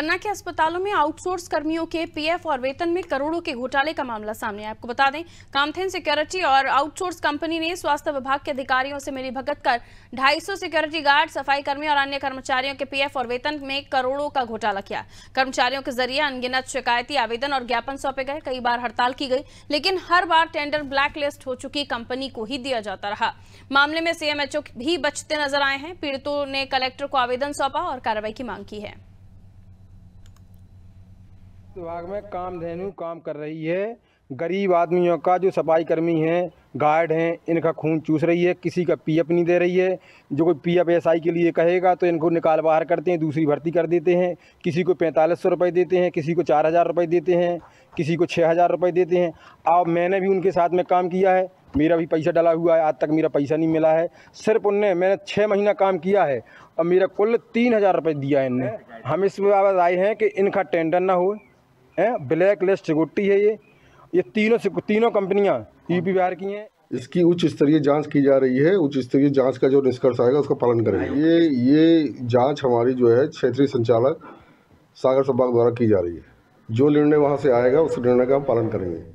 पन्ना के अस्पतालों में आउटसोर्स कर्मियों के पीएफ और वेतन में करोड़ों के घोटाले का मामला सामने आया आपको बता दें कामथेन सिक्योरिटी और आउटसोर्स कंपनी ने स्वास्थ्य विभाग के अधिकारियों से मिली भगत कर 250 सिक्योरिटी गार्ड सफाई कर्मी और अन्य कर्मचारियों के पीएफ और वेतन में करोड़ों का घोटाला किया कर्मचारियों के जरिए अनगिनत शिकायती आवेदन और ज्ञापन सौंपे गए कई बार हड़ताल की गई लेकिन हर बार टेंडर ब्लैक लिस्ट हो चुकी कंपनी को ही दिया जाता रहा मामले में सीएमएचओ भी बचते नजर आए हैं पीड़ितों ने कलेक्टर को आवेदन सौंपा और कार्रवाई की मांग की है विभाग में कामधेनु काम कर रही है गरीब आदमियों का जो सफाई कर्मी हैं गार्ड हैं इनका खून चूस रही है किसी का पीएफ नहीं दे रही है जो कोई पीएफ एसआई के लिए कहेगा तो इनको निकाल बाहर करते हैं दूसरी भर्ती कर देते हैं किसी को पैंतालीस सौ रुपये देते हैं किसी को चार हज़ार रुपये देते हैं किसी को छः हज़ार रुपये देते हैं अब मैंने भी उनके साथ में काम किया है मेरा भी पैसा डला हुआ है आज तक मेरा पैसा नहीं मिला है सिर्फ उनने मैंने छः महीना काम किया है और मेरा कुल तीन हज़ार रुपये दिया है इनने हम इस बाबत आए हैं कि इनका टेंडर ना हो हैं ब्लैक लिस्ट सिक्योरिटी है ये ये तीनों तीनों कंपनियाँ यूपी e बिहार की हैं इसकी उच्च स्तरीय जांच की जा रही है उच्च स्तरीय जांच का जो निष्कर्ष आएगा उसका पालन करेंगे ये ये जांच हमारी जो है क्षेत्रीय संचालक सागर संभाग द्वारा की जा रही है जो निर्णय वहाँ से आएगा उस निर्णय का हम पालन करेंगे